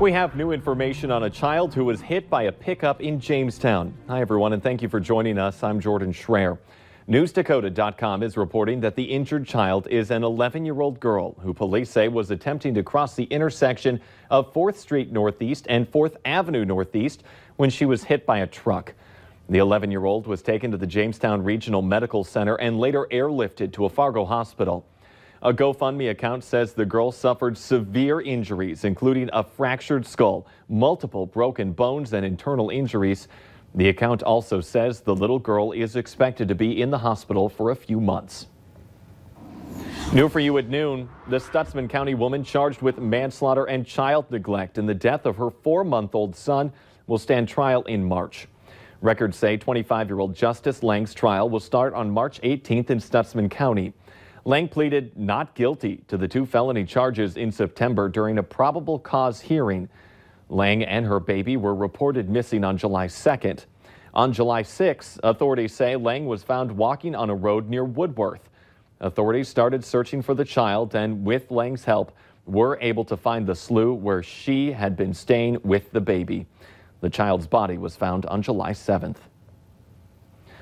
We have new information on a child who was hit by a pickup in Jamestown. Hi, everyone, and thank you for joining us. I'm Jordan Schreier. NewsDakota.com is reporting that the injured child is an 11 year old girl who police say was attempting to cross the intersection of 4th Street Northeast and 4th Avenue Northeast when she was hit by a truck. The 11 year old was taken to the Jamestown Regional Medical Center and later airlifted to a Fargo hospital. A GoFundMe account says the girl suffered severe injuries, including a fractured skull, multiple broken bones, and internal injuries. The account also says the little girl is expected to be in the hospital for a few months. New for you at noon, the Stutzman County woman charged with manslaughter and child neglect in the death of her four-month-old son will stand trial in March. Records say 25-year-old Justice Lang's trial will start on March 18th in Stutzman County. Lang pleaded not guilty to the two felony charges in September during a probable cause hearing. Lang and her baby were reported missing on July 2nd. On July 6, authorities say Lang was found walking on a road near Woodworth. Authorities started searching for the child and, with Lang's help, were able to find the slough where she had been staying with the baby. The child's body was found on July 7th.